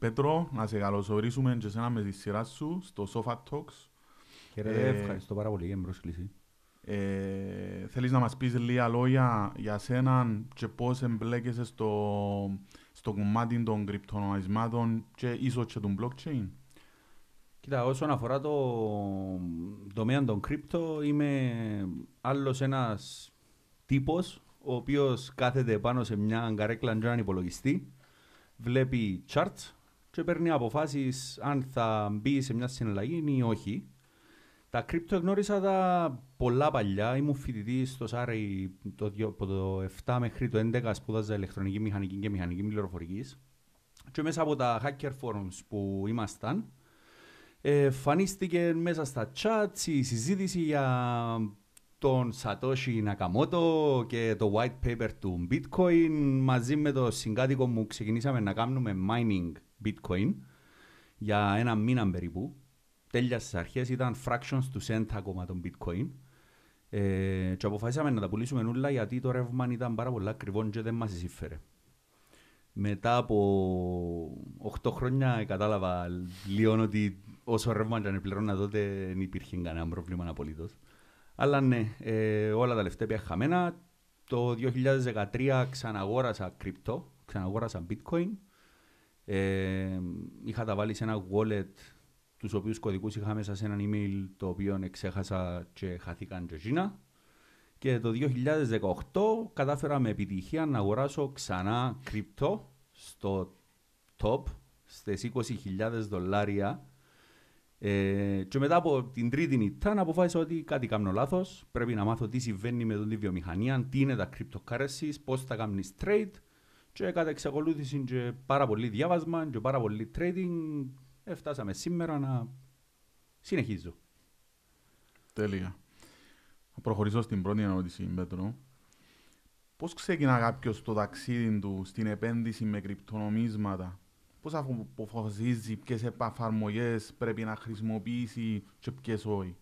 Πέτρο, να σε καλωσορίσουμε και σένα με τη σειρά σου στο Sofa Talks. Χαίρετε, ε, ευχαριστώ πάρα πολύ για την πρόσκληση. Ε, θέλεις να μας πεις λίγα λόγια για σένα και πώς εμπλέκεσαι στο, στο κομμάτι των κρυπτονομισμάτων και ίσως και των blockchain. Κοίτα, όσον αφορά το τομέα των κρυπτο, είμαι άλλος ένας τύπος ο οποίος κάθεται πάνω σε μια καρέκλα για έναν υπολογιστή, βλέπει charts, και παίρνει αποφάσεις αν θα μπει σε μια συναλλαγή ή όχι. Τα κρύπτο γνώρισα τα πολλά παλιά. Ήμουν φοιτητής στο Σάρι από το 7 μέχρι το 11 σπούδαζα ηλεκτρονική μηχανική και μηχανική πληροφορικής. Και μέσα από τα hacker forums που ήμασταν, ε, εμφανίστηκε μέσα στα chats η συζήτηση για τον Σατόσι Νακαμότο και το white paper του bitcoin. Μαζί με το συγκάτοικο μου ξεκινήσαμε να κάνουμε mining bitcoin για ένα μήνα περίπου. Τέλειας στις αρχές ήταν fractions του cent ακόμα των bitcoin. Ε, και αποφάσισαμε να τα πουλήσουμε όλα γιατί το ρεύμα ήταν πάρα πολύ ακριβό και δεν μας εισήφερε. Μετά από 8 χρόνια κατάλαβα λίγο ότι όσο ρεύμα ήταν πληρώνα τότε δεν υπήρχε κανένα πρόβλημα απολύτως. Αλλά ναι, ε, όλα τα λεφτά πια χαμένα. Το 2013 ξαναγόρασα κρυπτο, ξαναγόρασα bitcoin ε, είχα τα βάλει σε ένα wallet τους οποίους κωδικούς είχα μέσα σε ένα email το οποίο εξέχασα και χαθήκαν και εκείνα. Και το 2018 κατάφερα με επιτυχία να αγοράσω ξανά κρυπτό στο top στις 20.000 δολάρια ε, και μετά από την τρίτη να αποφάσισα ότι κάτι κάνω λάθος. Πρέπει να μάθω τι συμβαίνει με την βιομηχανία, τι είναι τα cryptocurrencies, πώς θα κάνεις trade και κατά εξακολούθηση και πάρα πολύ διάβασμα και πάρα πολύ trading έφτασαμε ε, σήμερα να συνεχίζω. Τέλεια. Θα προχωρήσω στην πρώτη ερώτηση, Μπέτρο. Πώς ξεκινά κάποιος το ταξίδι του στην επένδυση με κρυπτονομίσματα. Πώς αποφασίζει ποιες εφαρμογέ πρέπει να χρησιμοποιήσει και ποιες όχι.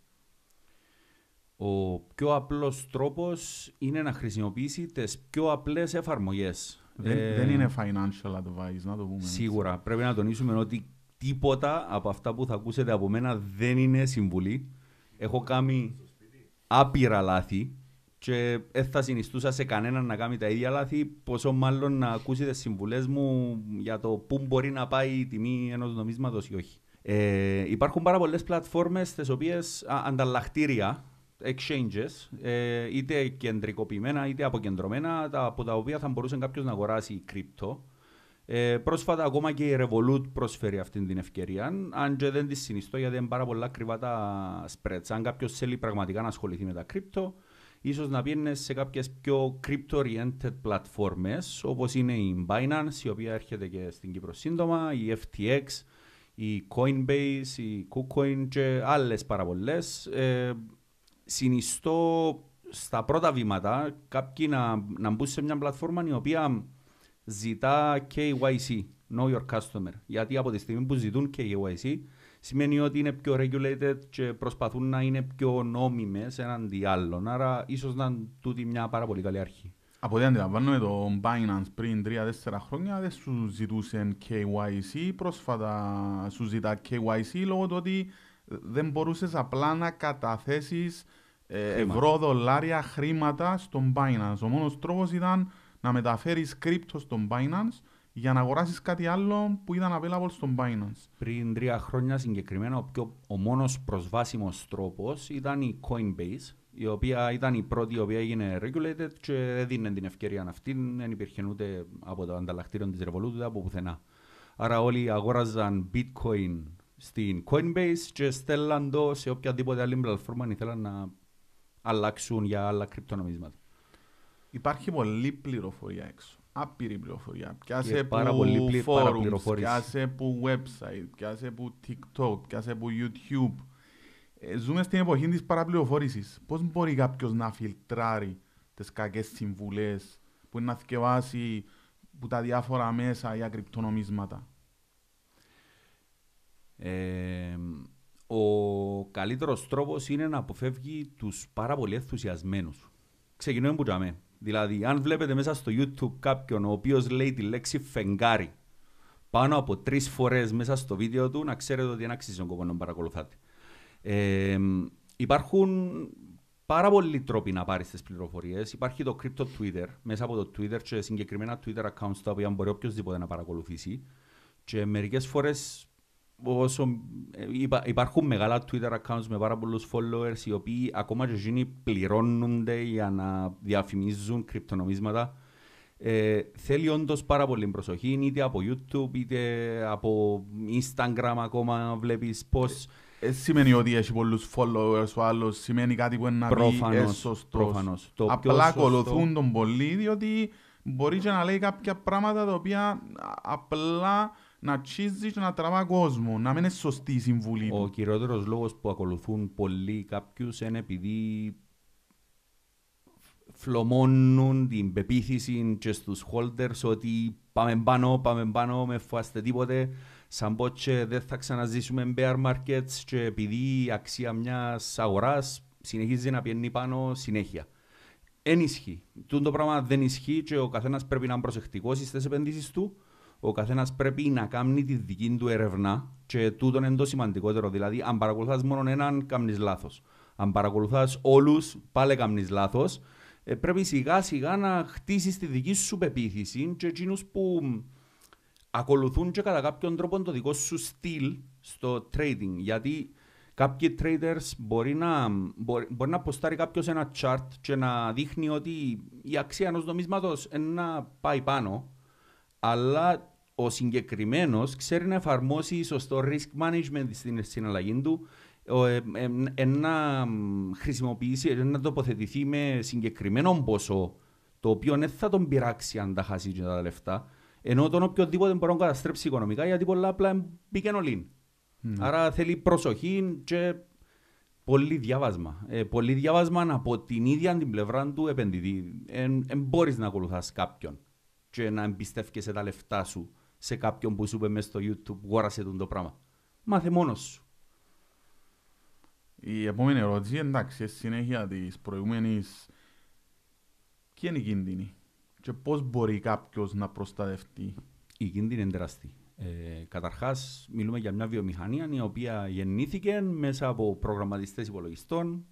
Ο πιο απλός τρόπος είναι να χρησιμοποιήσει τις πιο απλές εφαρμογές. Ε, δεν, είναι financial advice, να το πούμε. Σίγουρα. Πρέπει να τονίσουμε ότι τίποτα από αυτά που θα ακούσετε από μένα δεν είναι συμβουλή. Έχω κάνει άπειρα λάθη και δεν θα συνιστούσα σε κανέναν να κάνει τα ίδια λάθη, πόσο μάλλον να ακούσετε συμβουλές μου για το πού μπορεί να πάει η τιμή ενός νομίσματος ή όχι. Ε, υπάρχουν πάρα πολλές πλατφόρμες στις οποίες ανταλλακτήρια exchanges, ε, είτε κεντρικοποιημένα είτε αποκεντρωμένα, τα, από τα οποία θα μπορούσε κάποιος να αγοράσει κρυπτο. Ε, πρόσφατα ακόμα και η Revolut προσφέρει αυτή την ευκαιρία, αν και δεν της συνιστώ γιατί είναι πάρα πολλά κρυβά τα spreads. Αν κάποιος θέλει πραγματικά να ασχοληθεί με τα κρυπτο, ίσως να πίνει σε κάποιες πιο crypto-oriented πλατφόρμες, όπως είναι η Binance, η οποία έρχεται και στην Κύπρο σύντομα, η FTX, η Coinbase, η KuCoin και άλλες πάρα πολλέ. Ε, συνιστώ στα πρώτα βήματα κάποιοι να, να μπουν σε μια πλατφόρμα η οποία ζητά KYC, Know Your Customer. Γιατί από τη στιγμή που ζητούν KYC σημαίνει ότι είναι πιο regulated και προσπαθούν να είναι πιο νόμιμες έναντι άλλων. Άρα ίσως να είναι τούτη μια πάρα πολύ καλή αρχή. Από ό,τι αντιλαμβάνομαι, το Binance πριν 3-4 χρόνια δεν σου ζητούσε KYC. Πρόσφατα σου ζητά KYC λόγω του ότι δεν μπορούσες απλά να καταθέσεις ε, ευρώ, δολάρια, χρήματα στον Binance. Ο μόνος τρόπος ήταν να μεταφέρεις κρύπτο στον Binance για να αγοράσεις κάτι άλλο που ήταν available στον Binance. Πριν τρία χρόνια συγκεκριμένα ο, πιο, ο μόνος προσβάσιμος τρόπος ήταν η Coinbase η οποία ήταν η πρώτη η οποία έγινε regulated και έδινε την ευκαιρία να αυτήν, δεν υπήρχε ούτε από το ανταλλακτήριο της Revolut ούτε από πουθενά. Άρα όλοι αγόραζαν bitcoin στην Coinbase και στέλναν το σε οποιαδήποτε άλλη πλατφόρμα αν ήθελαν να αλλάξουν για άλλα κρυπτονομίσματα. Υπάρχει πολλή πληροφορία έξω. Άπειρη πληροφορία. Πιάσε πάρα που πολύ forums, πιάσε που website, πιάσε που TikTok, πιάσε που YouTube. Ε, ζούμε στην εποχή της παραπληροφόρησης. Πώς μπορεί κάποιος να φιλτράρει τις κακές συμβουλές που είναι να θυκευάσει που τα διάφορα μέσα για κρυπτονομίσματα. Ε, ο καλύτερος τρόπος είναι να αποφεύγει τους πάρα πολύ ενθουσιασμένους. Ξεκινούμε που τζαμέ. Δηλαδή, αν βλέπετε μέσα στο YouTube κάποιον ο οποίος λέει τη λέξη φεγγάρι πάνω από τρεις φορές μέσα στο βίντεο του, να ξέρετε ότι δεν αξίζει τον κόπο να παρακολουθάτε. Ε, υπάρχουν πάρα πολλοί τρόποι να πάρεις τις πληροφορίες. Υπάρχει το crypto Twitter, μέσα από το Twitter και συγκεκριμένα Twitter accounts τα οποία μπορεί οποιοδήποτε να παρακολουθήσει. Και μερικές φορές όσο ε, υπάρχουν μεγάλα Twitter accounts με πάρα πολλούς followers οι οποίοι ακόμα και γίνει πληρώνονται για να διαφημίζουν κρυπτονομίσματα ε, θέλει όντως πάρα πολύ προσοχή είτε από YouTube είτε από Instagram ακόμα βλέπεις πως ε, ε, σημαίνει ότι έχει πολλούς followers ο άλλος σημαίνει κάτι που είναι να προφανώς, προφανώς. απλά ακολουθούν τον πολύ διότι μπορεί να λέει κάποια πράγματα τα οποία απλά να τσίζεις και να τραβά κόσμο, να μην είναι σωστή η συμβουλή Ο κυριότερος λόγος που ακολουθούν πολλοί κάποιους είναι επειδή φλωμώνουν την πεποίθηση και στους holders ότι πάμε πάνω, πάμε πάνω, με φάστε τίποτε. Σαν πότσε δεν θα ξαναζήσουμε bear markets και επειδή η αξία μιας αγοράς συνεχίζει να πιένει πάνω συνέχεια. Εν ισχύει. Τούν το πράγμα δεν ισχύει και ο καθένας πρέπει να είναι προσεκτικός στις επενδύσεις του ο καθένας πρέπει να κάνει τη δική του έρευνα και τούτο είναι το σημαντικότερο. Δηλαδή, αν παρακολουθάς μόνο έναν, κάνεις λάθος. Αν παρακολουθάς όλους, πάλι κάνεις λάθος. Ε, πρέπει σιγά σιγά να χτίσεις τη δική σου πεποίθηση και εκείνους που ακολουθούν και κατά κάποιον τρόπο το δικό σου στυλ στο trading. Γιατί κάποιοι traders μπορεί να, μπορεί, μπορεί να αποστάρει κάποιος ένα chart και να δείχνει ότι η αξία ενός νομίσματος να πάει πάνω αλλά ο συγκεκριμένος ξέρει να εφαρμόσει σωστό risk management στην συναλλαγή του, ε, ε, ε, να χρησιμοποιήσει, να τοποθετηθεί με συγκεκριμένο ποσό, το οποίο δεν θα τον πειράξει αν τα χάσει τα λεφτά, ενώ τον οποιοδήποτε μπορεί να καταστρέψει οικονομικά, γιατί πολλά απλά μπήκαν όλοι. Ναι. Άρα θέλει προσοχή και πολύ διάβασμα. πολύ διάβασμα από την ίδια την πλευρά του επενδυτή. Δεν μπορείς να ακολουθάς κάποιον και να εμπιστεύκεσαι τα λεφτά σου σε κάποιον που σου είπε μέσα στο YouTube γόρασε τον το πράγμα. Μάθε μόνος σου. Η επόμενη ερώτηση, εντάξει, συνέχεια της προηγούμενης. ποια είναι η κίνδυνη και πώς μπορεί κάποιος να προστατευτεί. Η κίνδυνη είναι τεράστια. Ε, καταρχάς, μιλούμε για μια βιομηχανία η οποία γεννήθηκε μέσα από προγραμματιστές υπολογιστών,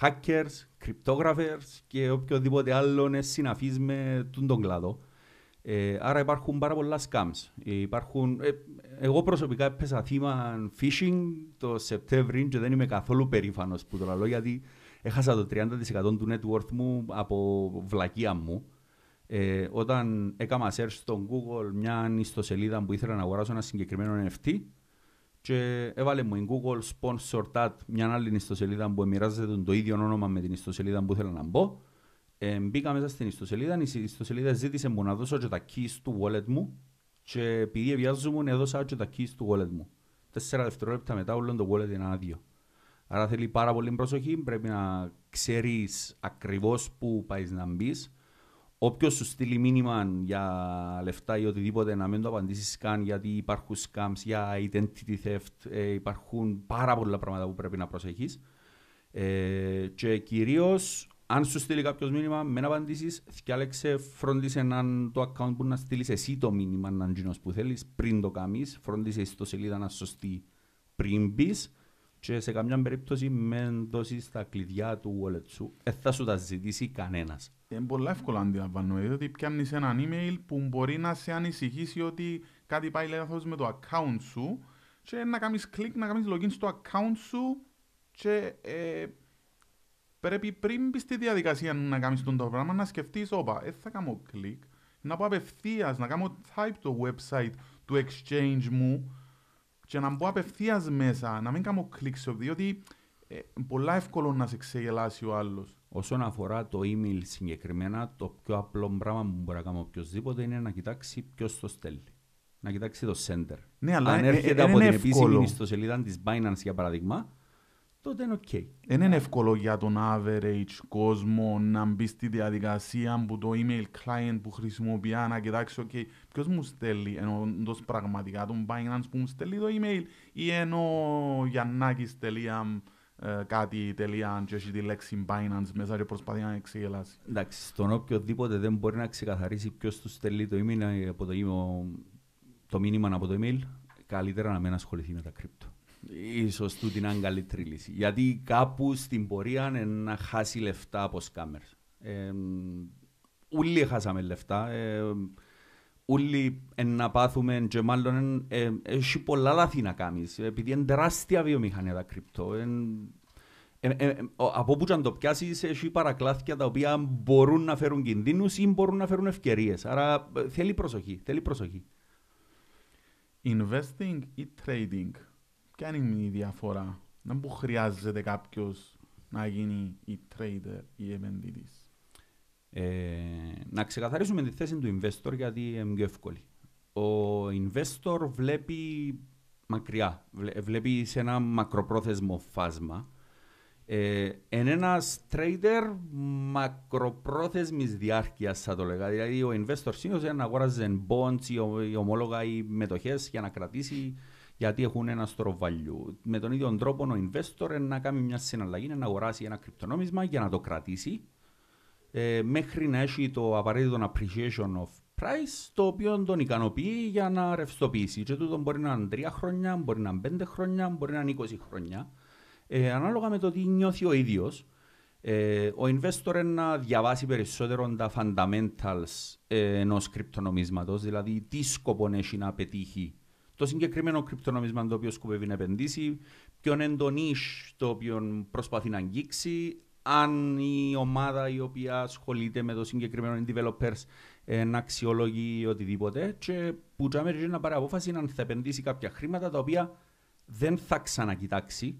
hackers, cryptographers και οποιοδήποτε άλλο είναι συναφής με τον κλάδο. Ε, άρα υπάρχουν πάρα πολλά scams. Υπάρχουν, ε, εγώ προσωπικά έπαιζα θύμα phishing το Σεπτέμβρη και δεν είμαι καθόλου περήφανος που το λέω γιατί έχασα το 30% του net worth μου από βλακεία μου. Ε, όταν έκανα search στο Google μια ιστοσελίδα που ήθελα να αγοράσω ένα συγκεκριμένο NFT και έβαλε μου η Google Sponsored Tat μια άλλη ιστοσελίδα που μοιράζεται το ίδιο όνομα με την ιστοσελίδα που ήθελα να μπω ε, μπήκα μέσα στην ιστοσελίδα, η ιστοσελίδα ζήτησε μου να δώσω και τα keys του wallet μου και επειδή βιάζομαι έδωσα και τα keys του wallet μου. Τέσσερα δευτερόλεπτα μετά όλο το wallet είναι άδειο. Άρα θέλει πάρα πολύ προσοχή, πρέπει να ξέρεις ακριβώς πού πάεις να μπεις. Όποιος σου στείλει μήνυμα για λεφτά ή οτιδήποτε, να μην το απαντήσεις καν γιατί υπάρχουν scams για identity theft, ε, υπάρχουν πάρα πολλά πράγματα που πρέπει να προσέχεις. Ε, και κυρίως αν σου στείλει κάποιος μήνυμα, με να απαντήσει, διάλεξε, φρόντισε να το account που να στείλεις εσύ το μήνυμα να γίνω που θέλεις πριν το κάνεις. Φρόντισε στο σελίδα να σωστεί πριν μπεις. Και σε καμιά περίπτωση με δώσεις τα κλειδιά του wallet σου, δεν θα σου τα ζητήσει κανένας. Ε, είναι πολύ εύκολο να αντιλαμβάνομαι, διότι πιάνεις ένα email που μπορεί να σε ανησυχήσει ότι κάτι πάει λάθος με το account σου. Και να κάνεις κλικ, να κάνεις login στο account σου και ε, πρέπει πριν μπεις στη διαδικασία να κάνεις τον το πράγμα να σκεφτείς, όπα, ε, θα κάνω κλικ, να πάω απευθείας να κάνω type το website του exchange μου και να μπω απευθείας μέσα, να μην κάνω κλικ σε διότι ε, πολλά εύκολο να σε ξεγελάσει ο άλλος. Όσον αφορά το email συγκεκριμένα, το πιο απλό πράγμα που μπορεί να κάνει οποιοδήποτε είναι να κοιτάξει ποιος το στέλνει. Να κοιτάξει το center. Ναι, αλλά Αν ε, ε, έρχεται ε, ε, από την εύκολο. επίσημη ιστοσελίδα της Binance, για παράδειγμα, τότε είναι οκ. Okay. Δεν είναι ναι. εύκολο για τον average κόσμο να μπει στη διαδικασία που το email client που χρησιμοποιεί να κοιτάξει, okay, ποιος μου στέλνει, ενώ πραγματικά τον Binance που μου στέλνει το email ή ενώ Γιαννάκη τελεία κάτι τελεία και έχει τη λέξη Binance μέσα και προσπαθεί να εξηγελάσει. Εντάξει, στον οποιοδήποτε δεν μπορεί να ξεκαθαρίσει ποιος του στέλνει το, email, από το, το μήνυμα από το email, καλύτερα να μην ασχοληθεί με τα κρυπτο. Ίσως τούτη είναι καλύτερη λύση. Γιατί κάπου στην πορεία είναι να χάσει λεφτά από σκάμερ. όλοι χάσαμε λεφτά. Ε, όλοι να πάθουμε και μάλλον ε, έχει πολλά λάθη να κάνεις Επειδή είναι τεράστια βιομηχανία τα κρυπτό. από που και αν το πιάσεις έχει παρακλάθηκια τα οποία μπορούν να φέρουν κινδύνους ή μπορούν να φέρουν ευκαιρίες. Άρα ε, θέλει προσοχή. Θέλει προσοχή. Investing ή trading ποια είναι η διαφορά. Δεν που χρειάζεται κάποιος να γίνει η trader ή επενδυτής. Ε, να ξεκαθαρίσουμε τη θέση του investor γιατί είναι πιο εύκολη. Ο investor βλέπει μακριά, βλέπει σε ένα μακροπρόθεσμο φάσμα. Ε, εν trader μακροπρόθεσμης διάρκειας. θα το λέγα. Δηλαδή ο investor σύνολο είναι αγοράζει bonds ή ομόλογα ή μετοχές για να κρατήσει γιατί έχουν ένα στροβαλιού. Με τον ίδιο τρόπο ο investor να κάνει μια συναλλαγή, να αγοράσει ένα κρυπτονόμισμα για να το κρατήσει ε, μέχρι να έχει το απαραίτητο appreciation of price το οποίο τον ικανοποιεί για να ρευστοποιήσει. Και τούτο μπορεί να είναι τρία χρόνια, μπορεί να είναι πέντε χρόνια, μπορεί να είναι είκοσι χρόνια. Ε, ανάλογα με το τι νιώθει ο ίδιος, ε, ο investor να διαβάσει περισσότερο τα fundamentals ε, ενός κρυπτονομίσματος, δηλαδή τι σκοπό έχει να πετύχει το συγκεκριμένο κρυπτονομίσμα το οποίο σκουπεύει να επενδύσει, ποιον είναι το οποίο προσπαθεί να αγγίξει, αν η ομάδα η οποία ασχολείται με το συγκεκριμένο developers ε, να αξιολογεί οτιδήποτε και που τζάμε να πάρει απόφαση αν θα επενδύσει κάποια χρήματα τα οποία δεν θα ξανακοιτάξει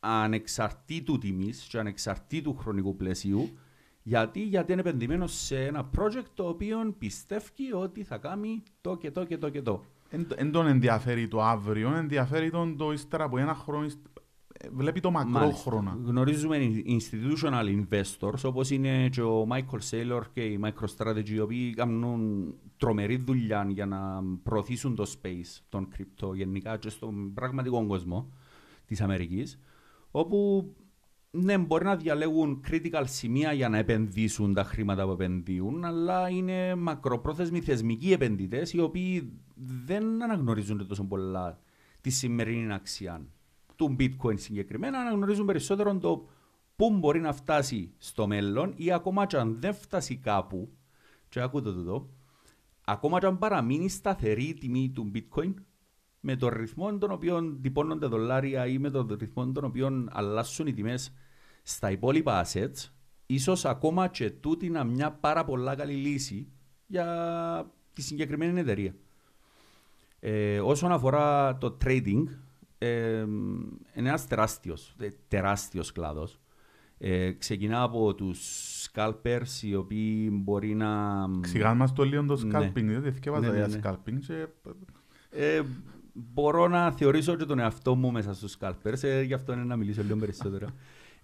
ανεξαρτήτου τιμής και ανεξαρτήτου χρονικού πλαισίου γιατί, γιατί είναι επενδυμένο σε ένα project το οποίο πιστεύει ότι θα κάνει το και το και το και το δεν τον ενδιαφέρει το αύριο, ενδιαφέρει τον το ύστερα από ένα χρόνο, ε, βλέπει το μακρόχρονα. Γνωρίζουμε institutional investors, όπως είναι και ο Michael Saylor και η MicroStrategy, οι οποίοι κάνουν τρομερή δουλειά για να προωθήσουν το space των κρυπτο γενικά και στον πραγματικό κόσμο της Αμερικής, όπου ναι, μπορεί να διαλέγουν critical σημεία για να επενδύσουν τα χρήματα που επενδύουν, αλλά είναι μακροπρόθεσμοι θεσμικοί επενδυτές οι οποίοι δεν αναγνωρίζουν τόσο πολλά τη σημερινή αξία του bitcoin συγκεκριμένα, αναγνωρίζουν περισσότερο το πού μπορεί να φτάσει στο μέλλον ή ακόμα και αν δεν φτάσει κάπου, και ακούτε το εδώ, ακόμα και αν παραμείνει σταθερή η τιμή του bitcoin, με τον ρυθμό των οποίων τυπώνονται δολάρια ή με τον ρυθμό των οποίων αλλάσουν οι τιμές στα υπόλοιπα assets, ίσως ακόμα και τούτη να μια πάρα πολλά καλή λύση για τη συγκεκριμένη εταιρεία. Ε, όσον αφορά το trading, ε, είναι ένας τεράστιος, τεράστιος κλάδος. Ε, ξεκινά από τους scalpers οι οποίοι μπορεί να. Ξηγάμε μας το λίγο το ναι. scalping, ναι. δεν θυκεύαζα ναι, ναι, ναι. scalping. Ε, μπορώ να θεωρήσω και τον εαυτό μου μέσα στους scalpers, ε, γι' αυτό είναι να μιλήσω λίγο περισσότερο.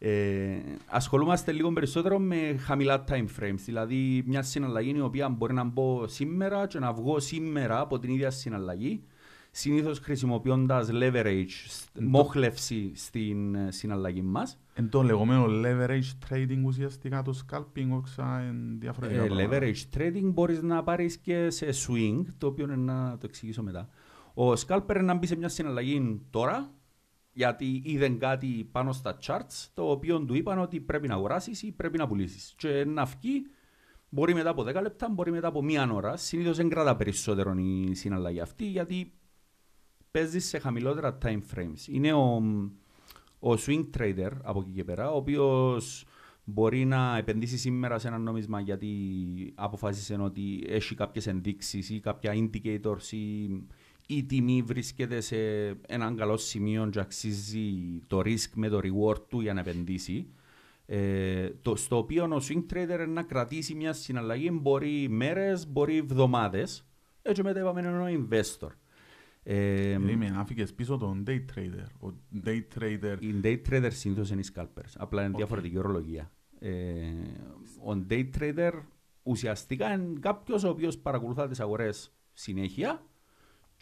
Ε, ασχολούμαστε λίγο περισσότερο με χαμηλά time frames, δηλαδή μια συναλλαγή η οποία μπορεί να μπω σήμερα και να βγω σήμερα από την ίδια συναλλαγή, συνήθως χρησιμοποιώντας leverage, Εντο... μόχλευση στην ε, συναλλαγή μας. Εν το λεγόμενο leverage trading ουσιαστικά το scalping όξα εν διαφορετικά. Ε, leverage trading μπορείς να πάρεις και σε swing, το οποίο να το εξηγήσω μετά. Ο scalper να μπει σε μια συναλλαγή τώρα, γιατί είδε κάτι πάνω στα charts το οποίο του είπαν ότι πρέπει να αγοράσεις ή πρέπει να πουλήσεις. Και να βγει μπορεί μετά από 10 λεπτά, μπορεί μετά από μία ώρα. Συνήθως δεν κρατά περισσότερο η συναλλαγή αυτή γιατί παίζεις σε χαμηλότερα time frames. Είναι ο, ο swing trader από εκεί και πέρα, ο οποίος μπορεί να επενδύσει σήμερα σε ένα νόμισμα γιατί αποφάσισε ότι έχει κάποιες ενδείξεις ή κάποια indicators ή η τιμή βρίσκεται σε έναν καλό σημείο και αξίζει το risk με το reward του για να επενδύσει. Ε, το, στο οποίο ο swing trader να κρατήσει μια συναλλαγή μπορεί μέρες, μπορεί εβδομάδες. Έτσι μετά είπαμε ένα investor. Ε, Είμαι άφηκες πίσω τον day trader. Ο day trader... Οι day trader συνήθως είναι οι scalpers. Απλά είναι okay. διαφορετική ορολογία. Ε, ο day trader ουσιαστικά είναι κάποιος ο οποίος παρακολουθά τις αγορές συνέχεια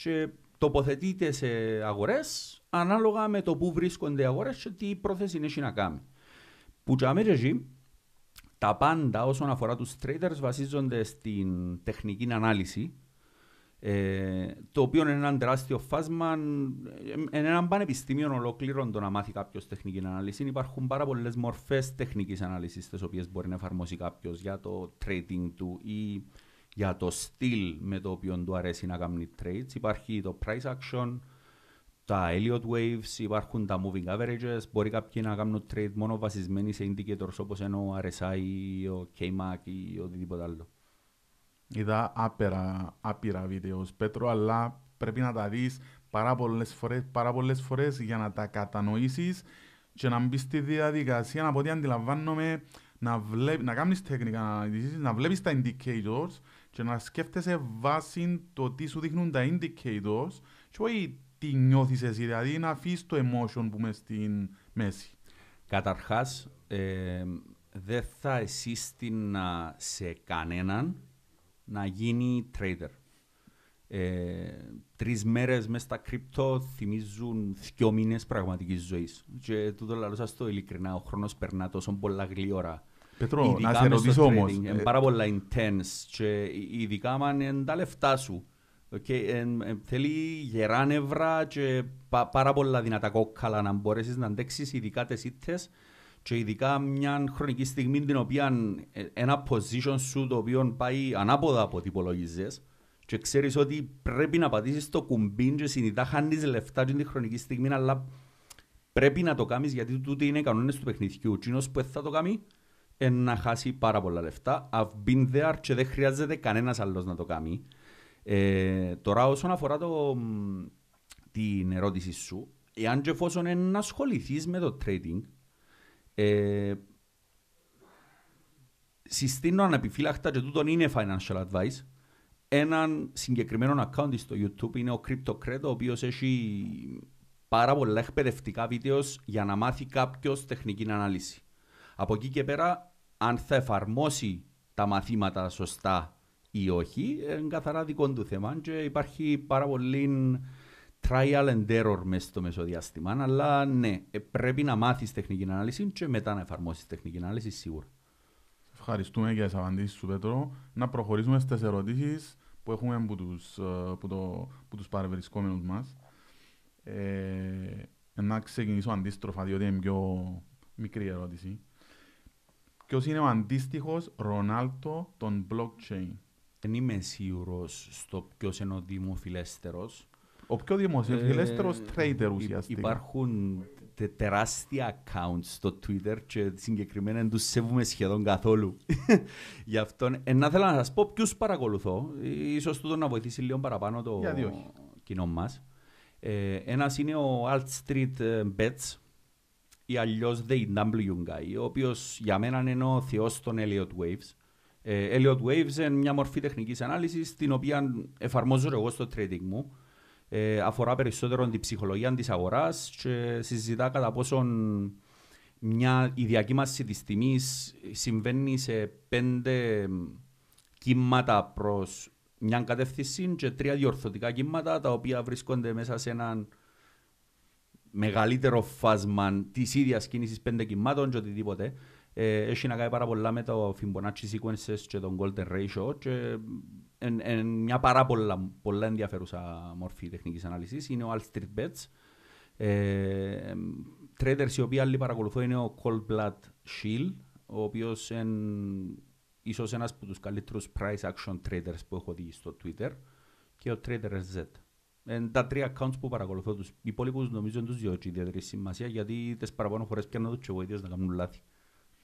και τοποθετείται σε αγορές ανάλογα με το που βρίσκονται οι αγορές και τι πρόθεση έχει να κάνει. Που και τα πάντα όσον αφορά τους traders βασίζονται στην τεχνική ανάλυση ε, το οποίο είναι ένα τεράστιο φάσμα, ε, είναι ένα πανεπιστήμιο ολόκληρο το να μάθει κάποιος τεχνική ανάλυση. Υπάρχουν πάρα πολλές μορφές τεχνικής ανάλυσης, τις οποίες μπορεί να εφαρμόσει κάποιος για το trading του ή για το στυλ με το οποίο του αρέσει να κάνει trades. Υπάρχει το price action, τα Elliot Waves, υπάρχουν τα moving averages. Μπορεί κάποιοι να κάνουν trade μόνο βασισμένοι σε indicators όπως ο RSI ή ο KMAC ή οτιδήποτε άλλο. Είδα άπειρα, άπειρα βίντεος Πέτρο, αλλά πρέπει να τα δεις πάρα πολλές φορές, για να τα κατανοήσεις και να μπεις στη διαδικασία από ό,τι αντιλαμβάνομαι να, βλέπ, να κάνεις τεχνικά να βλέπεις τα indicators και να σκέφτεσαι βάσει το τι σου δείχνουν τα indicators και όχι τι νιώθεις εσύ, δηλαδή να αφήσεις το emotion που είμαι στην μέση. Καταρχάς, ε, δεν θα εσύστηνα σε κανέναν να γίνει trader. Ε, τρεις μέρες μέσα στα κρυπτο θυμίζουν δυο μήνες πραγματικής ζωής. Και τούτο σας το ειλικρινά, ο χρόνος περνά τόσο πολλά γλύωρα Πετρό, να σε ρωτήσω όμως. Είναι ε, πάρα πολλά intense και ειδικά αν είναι τα λεφτά σου. Okay, θέλει γερά νεύρα και πάρα πολλά δυνατά κόκκαλα να μπορέσεις να αντέξεις ειδικά τις ήττες και ειδικά μια χρονική στιγμή την οποία ε, ένα position σου το οποίο πάει ανάποδα από ό,τι υπολογίζεις και ξέρεις ότι πρέπει να πατήσεις το κουμπί και συνειδητά χάνεις λεφτά την χρονική στιγμή αλλά πρέπει να το κάνεις γιατί τούτοι είναι οι κανόνες του παιχνιδιού. Κοινός που θα το κάνει να χάσει πάρα πολλά λεφτά. I've been there και δεν χρειάζεται κανένας άλλος να το κάνει. Ε, τώρα, όσον αφορά το, την ερώτηση σου, εάν και εφόσον να ασχοληθείς με το trading, ε, συστήνω ανεπιφύλακτα και τούτον είναι financial advice. Έναν συγκεκριμένο account στο YouTube είναι ο CryptoCred, ο οποίος έχει πάρα πολλά εκπαιδευτικά βίντεος για να μάθει κάποιος τεχνική ανάλυση. Από εκεί και πέρα αν θα εφαρμόσει τα μαθήματα σωστά ή όχι, είναι καθαρά δικό του θέμα και υπάρχει πάρα πολύ trial and error μέσα στο μεσοδιάστημα, αλλά ναι, ε, πρέπει να μάθεις τεχνική ανάλυση και μετά να εφαρμόσεις τεχνική ανάλυση σίγουρα. Ευχαριστούμε για τις απαντήσεις σου Πέτρο. Να προχωρήσουμε στις ερωτήσεις που έχουμε από τους, ε, που το, τους παρευρισκόμενους μας. Ε, να ξεκινήσω αντίστροφα, διότι είναι πιο μικρή ερώτηση. Ποιος είναι ο αντίστοιχος Ρονάλτο των blockchain. Δεν είμαι σίγουρος στο ποιος είναι ο δημοφιλέστερος. Ο πιο δημοφιλέστερος, ε, trader ουσιαστικά. Υπάρχουν τεράστια accounts στο Twitter και συγκεκριμένα δεν τους σέβουμε σχεδόν καθόλου. Γι' αυτό ε, να θέλω να σας πω ποιους παρακολουθώ. Ε, ίσως τούτο να βοηθήσει λίγο παραπάνω το κοινό μας. Ε, Ένας είναι ο Alt Street Bets, ή αλλιώς W Guy, ο οποίος για μένα είναι ο θεός των Elliot Waves. Ε, Elliot Waves είναι μια μορφή τεχνικής ανάλυσης, την οποία εφαρμόζω εγώ στο trading μου. Ε, αφορά περισσότερο την ψυχολογία της αγοράς και συζητά κατά πόσον μια, η διακύμαση τη τιμή συμβαίνει σε πέντε κύματα προς μια κατεύθυνση και τρία διορθωτικά κύματα τα οποία βρίσκονται μέσα σε έναν μεγαλύτερο φάσμα της ίδιας κίνησης πέντε κυμάτων και οτιδήποτε. Ε, έχει να κάνει πάρα πολλά με το Fibonacci sequences και τον golden ratio και ε, εν, εν μια πάρα πολλά, πολλά ενδιαφέρουσα μορφή τεχνικής ανάλυσης. Είναι ο All Street Bets. Ε, traders οι οποίοι άλλοι παρακολουθούν είναι ο Cold Blood Shield, ο οποίος είναι ίσως ένας από τους καλύτερους price action traders που έχω δει στο Twitter και ο Trader Z τα τρία accounts που παρακολουθώ τους. Οι υπόλοιπους νομίζω τους δύο και ιδιαίτερη σημασία γιατί τις παραπάνω φορές πιάνω τους και εγώ να κάνουν λάθη.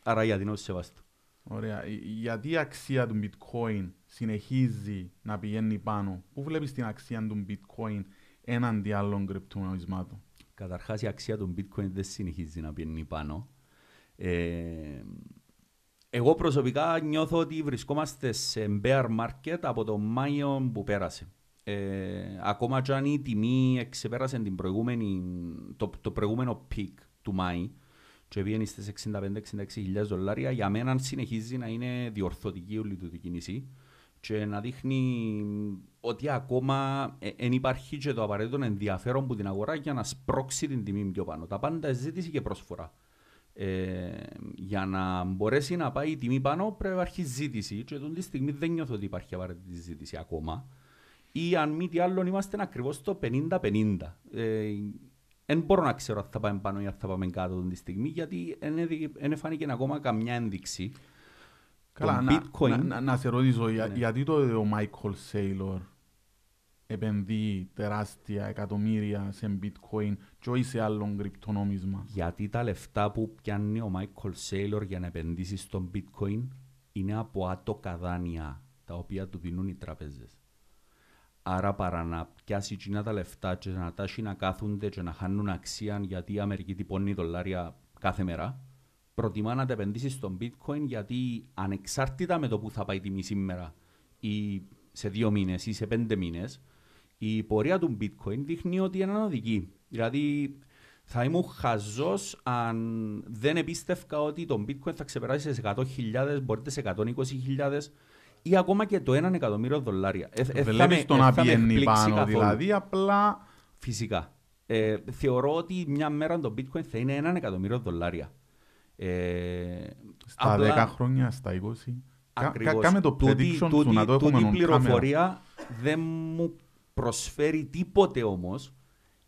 Άρα γιατί ο σεβάστο. Ωραία. Γιατί η αξία του bitcoin συνεχίζει να πηγαίνει πάνω. Πού βλέπεις την αξία του bitcoin έναντι άλλων κρυπτονομισμάτων. Καταρχάς η αξία του bitcoin δεν συνεχίζει να πηγαίνει πάνω. Ε, εγώ προσωπικά νιώθω ότι βρισκόμαστε σε bear market από το Μάιο που πέρασε ε, ακόμα και αν η τιμή εξεπέρασε την προηγούμενη, το, το προηγούμενο πικ του Μάη και βγαίνει στις 65-66 δολάρια, για μένα συνεχίζει να είναι διορθωτική όλη του κίνηση και να δείχνει ότι ακόμα δεν ε, υπάρχει και το απαραίτητο ενδιαφέρον που την αγορά για να σπρώξει την τιμή πιο πάνω. Τα πάντα ζήτηση και πρόσφορα. Ε, για να μπορέσει να πάει η τιμή πάνω πρέπει να υπάρχει ζήτηση και αυτή τη στιγμή δεν νιώθω ότι υπάρχει απαραίτητη ζήτηση ακόμα ή αν μη τι άλλο είμαστε ακριβώς στο 50-50. Δεν μπορώ να ξέρω αν θα πάμε πάνω ή αν θα πάμε κάτω τη στιγμή, γιατί δεν φάνηκε ακόμα καμιά ένδειξη. Καλά, να, bitcoin... να, να, να, σε ρωτήσω, για, γιατί το ο Μάικλ Σέιλορ επενδύει τεράστια εκατομμύρια σε bitcoin και όχι σε άλλον κρυπτονόμισμα. Γιατί τα λεφτά που πιάνει ο Michael Σέιλορ για να επενδύσει στο bitcoin είναι από άτοκα δάνεια τα οποία του δίνουν οι τραπέζες. Άρα παρά να πιάσει κοινά τα λεφτά και να τάσει να κάθονται και να χάνουν αξία γιατί η Αμερική τυπώνει δολάρια κάθε μέρα, προτιμά να τα επενδύσει στον bitcoin γιατί ανεξάρτητα με το που θα πάει η τιμή σήμερα ή σε δύο μήνες ή σε πέντε μήνες, η πορεία του bitcoin δείχνει ότι είναι αναδική. Δηλαδή θα ήμουν χαζός αν δεν επίστευκα ότι το bitcoin θα ξεπεράσει σε 100.000, μπορείτε σε 120.000 ή ακόμα και το 1 εκατομμύριο δολάρια. Βλέπει στο να πιένει πάνω, δηλαδή απλά. Φυσικά. Ε, θεωρώ ότι μια μέρα το bitcoin θα είναι 1 εκατομμύριο δολάρια. Ε, στα απλά... 10 χρόνια, στα 20. Ακριβώς. Κάμε το prediction του να το έχουμε Τούτη πληροφορία δεν μου προσφέρει τίποτε όμως.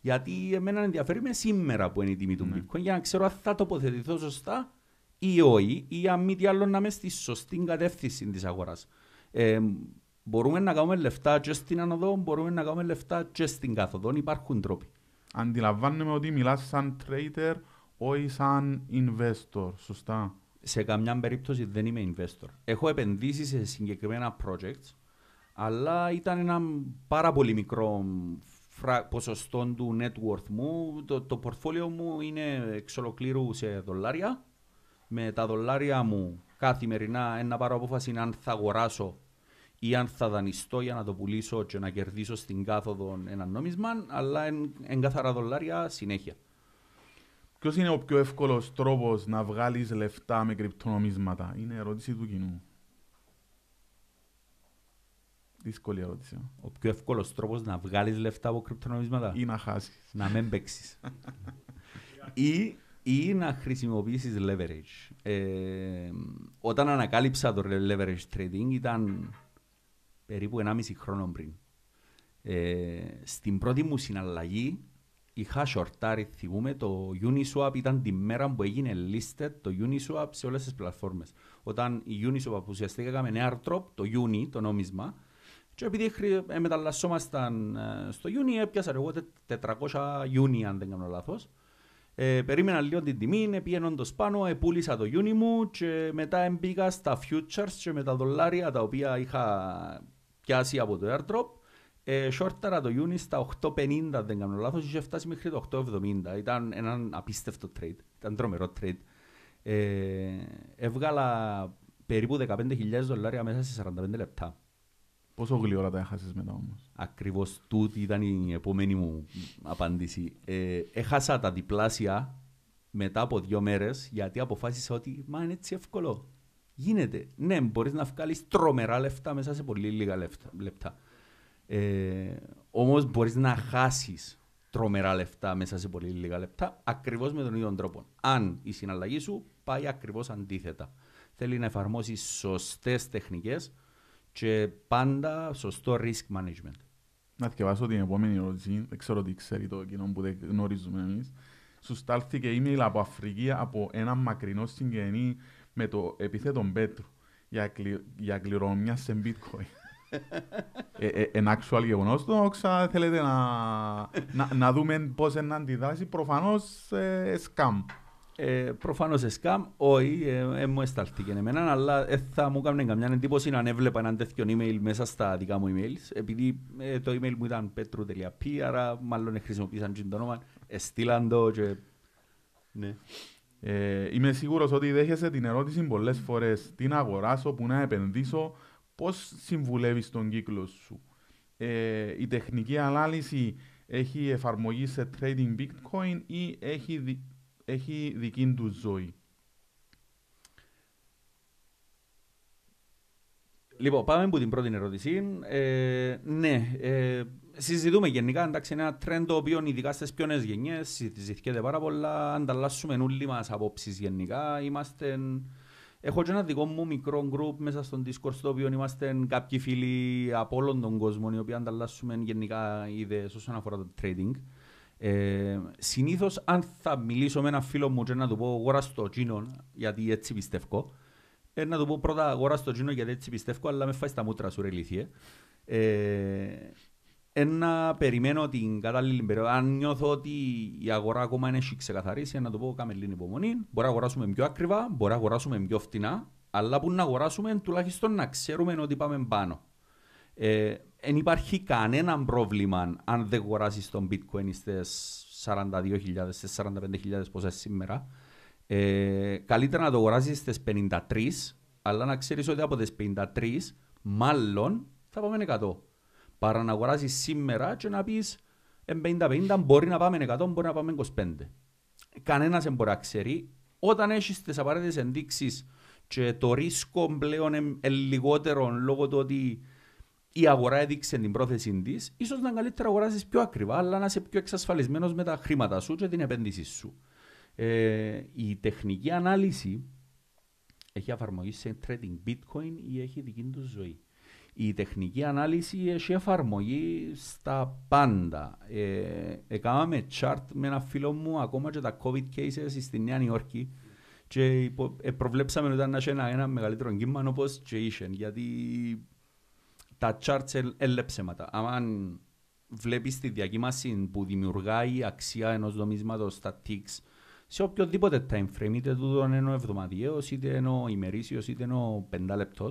Γιατί εμένα ενδιαφέρει με σήμερα που είναι η τιμή του ναι. bitcoin για να ξέρω αν θα τοποθετηθώ σωστά ή όχι ή αν μη τι άλλο να είμαι στη σωστή κατεύθυνση της αγοράς μπορούμε να κάνουμε λεφτά και στην Ανωδό, μπορούμε να κάνουμε λεφτά και στην κάθοδο. Υπάρχουν τρόποι. Αντιλαμβάνομαι ότι μιλάς σαν trader, όχι σαν investor, σωστά. Σε καμιά περίπτωση δεν είμαι investor. Έχω επενδύσεις σε συγκεκριμένα projects, αλλά ήταν ένα πάρα πολύ μικρό ποσοστό του net worth μου. Το, το μου είναι εξ ολοκλήρου σε δολάρια. Με τα δολάρια μου καθημερινά ένα πάρω απόφαση αν θα αγοράσω ή αν θα δανειστώ για να το πουλήσω και να κερδίσω στην κάθοδο ένα νόμισμα, αλλά εν, εν καθαρά δολάρια συνέχεια. Ποιος είναι ο πιο εύκολος τρόπος να βγάλεις λεφτά με κρυπτονομίσματα, Είναι ερώτηση του κοινού. Δύσκολη ερώτηση. Ε. Ο πιο εύκολος τρόπος να βγάλεις λεφτά από κρυπτονομίσματα ή να χάσεις. Να μην παίξεις. ή, να χρησιμοποιήσεις leverage. Ε, όταν ανακάλυψα το leverage trading, ήταν περίπου 1,5 χρόνο πριν. Ε, στην πρώτη μου συναλλαγή είχα σορτάρι, θυμούμε, το Uniswap ήταν τη μέρα που έγινε listed το Uniswap σε όλες τις πλατφόρμες. Όταν η Uniswap ουσιαστικά έκαμε airdrop, το Uni, το νόμισμα, και επειδή ε, μεταλλασσόμασταν ε, στο Uni, έπιασα εγώ 400 Uni, αν δεν κάνω λάθος. Ε, περίμενα λίγο την τιμή, πήγαινε όντως πάνω, επούλησα το Uni μου και μετά μπήκα στα futures και με τα δολάρια τα οποία είχα πιάσει από το airdrop. Ε, σόρταρα το Ιούνι στα 8.50, δεν κάνω λάθος, είχε φτάσει μέχρι το 8.70. Ήταν ένα απίστευτο trade, ήταν τρομερό trade. Ε, έβγαλα περίπου 15.000 δολάρια μέσα σε 45 λεπτά. Πόσο γλυόρα τα έχασες μετά όμως. Ακριβώς τούτη ήταν η επόμενη μου απάντηση. Ε, έχασα τα διπλάσια μετά από δύο μέρες γιατί αποφάσισα ότι μα είναι έτσι εύκολο. Γίνεται. Ναι, μπορείς να βγάλεις τρομερά λεφτά μέσα σε πολύ λίγα λεφτά. λεπτά. Ε, Όμως μπορείς να χάσεις τρομερά λεφτά μέσα σε πολύ λίγα λεπτά, ακριβώς με τον ίδιο τρόπο. Αν η συναλλαγή σου πάει ακριβώς αντίθετα. Θέλει να εφαρμόσεις σωστές τεχνικές και πάντα σωστό risk management. Να διαβάσω την επόμενη ερώτηση. Δεν ξέρω τι ξέρει το κοινό που δεν γνωρίζουμε εμείς. Σου στάλθηκε email από Αφρική από ένα μακρινό συγγενή με το επίθετο Πέτρου για, κλη, για κληρονομιά σε bitcoin. Ένα ε, ε, actual γεγονός το όξα θέλετε να, να, να δούμε πώς να αντιδράσει. Προφανώς ε, σκάμ. Ε, Προφανώς σκάμ, ε, όχι, ε, ε, μου έσταλθηκε εμένα, αλλά ε, θα μου έκανε καμιά εντύπωση να έβλεπα ένα τέτοιο email μέσα στα δικά μου emails. Επειδή ε, το email μου ήταν petru.p, άρα μάλλον χρησιμοποίησαν το όνομα, εστήλαν το και... Ναι είμαι σίγουρος ότι δέχεσαι την ερώτηση πολλές φορές. Τι να αγοράσω, που να επενδύσω, πώς συμβουλεύεις τον κύκλο σου. η τεχνική ανάλυση έχει εφαρμογή σε trading bitcoin ή έχει, έχει δική του ζωή. Λοιπόν, πάμε από την πρώτη ερώτηση. Ε, ναι, συζητούμε γενικά, εντάξει, είναι ένα τρέντο το οποίο ειδικά στις νέε γενιές συζητιέται πάρα πολλά, ανταλλάσσουμε όλοι μας απόψεις γενικά, είμαστε... Έχω και ένα δικό μου μικρό γκρουπ μέσα στον Discord στο οποίο είμαστε κάποιοι φίλοι από όλον τον κόσμο οι οποίοι ανταλλάσσουμε γενικά ιδέες όσον αφορά το trading. Ε, Συνήθως, αν θα μιλήσω με ένα φίλο μου και να του πω αγορά στο τζίνο, γιατί έτσι πιστεύω, ε, να του πω πρώτα αγορά στο τζίνο γιατί έτσι πιστεύω, αλλά με φάει στα μούτρα σου, ρε Ε, ένα, περιμένω την κατάλληλη περίοδο. Αν νιώθω ότι η αγορά ακόμα είναι έχει ξεκαθαρίσει, να το πω κάμε λίγη υπομονή. Μπορεί να αγοράσουμε πιο ακριβά, μπορεί να αγοράσουμε πιο φτηνά, αλλά που να αγοράσουμε τουλάχιστον να ξέρουμε ότι πάμε πάνω. Δεν ε, υπάρχει κανένα πρόβλημα αν δεν αγοράσει τον bitcoin στις 42.000, στι 45.000 πόσε σήμερα. Ε, καλύτερα να το αγοράσει στι 53, αλλά να ξέρεις ότι από τις 53 μάλλον θα πάμε 100 παρά να αγοράσεις σήμερα και να πεις 50-50 μπορεί να πάμε 100, μπορεί να πάμε 25. Κανένας δεν μπορεί να ξέρει. Όταν έχεις τις απαραίτητες ενδείξεις και το ρίσκο πλέον είναι λιγότερο λόγω του ότι η αγορά έδειξε την πρόθεσή της, ίσως να καλύτερα αγοράζεις πιο ακριβά, αλλά να είσαι πιο εξασφαλισμένος με τα χρήματα σου και την επένδυσή σου. Ε, η τεχνική ανάλυση έχει εφαρμογή σε trading bitcoin ή έχει δική του ζωή. Η τεχνική ανάλυση έχει εφαρμογή στα πάντα. Ε, έκαναμε chart με ένα φίλο μου ακόμα και τα COVID cases στη Νέα Νιόρκη και ε, προβλέψαμε ότι να ένα, μεγαλύτερο κύμα όπως και είχε, γιατί τα charts είναι ελέψεματα. Αν βλέπεις τη διακύμαση που δημιουργάει η αξία ενός νομίσματος στα ticks σε οποιοδήποτε time frame, είτε τούτο είναι ο εβδομαδιαίος, είτε είναι ο ημερήσιος, είτε είναι πεντάλεπτο,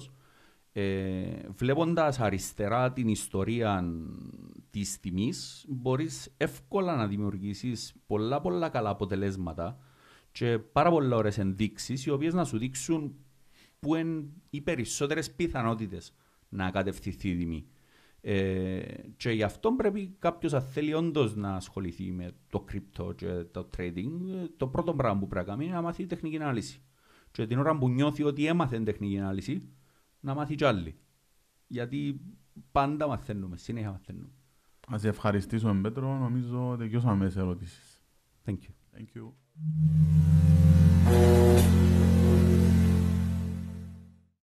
Βλέποντα ε, βλέποντας αριστερά την ιστορία της τιμής μπορείς εύκολα να δημιουργήσεις πολλά πολλά καλά αποτελέσματα και πάρα πολλά ωραίες ενδείξεις οι οποίες να σου δείξουν που είναι οι περισσότερες πιθανότητες να κατευθυνθεί η τιμή. Ε, και γι' αυτό πρέπει κάποιος αν θέλει όντως να ασχοληθεί με το κρυπτο και το trading, το πρώτο πράγμα που πρέπει να κάνει είναι να μάθει τεχνική ανάλυση. Και την ώρα που νιώθει ότι έμαθε τεχνική ανάλυση, να μάθει κι άλλοι. Γιατί πάντα μαθαίνουμε, συνέχεια μαθαίνουμε. Ας ευχαριστήσουμε, Πέτρο. Νομίζω τελειώσαμε σε ερωτήσεις. Thank you. Thank you.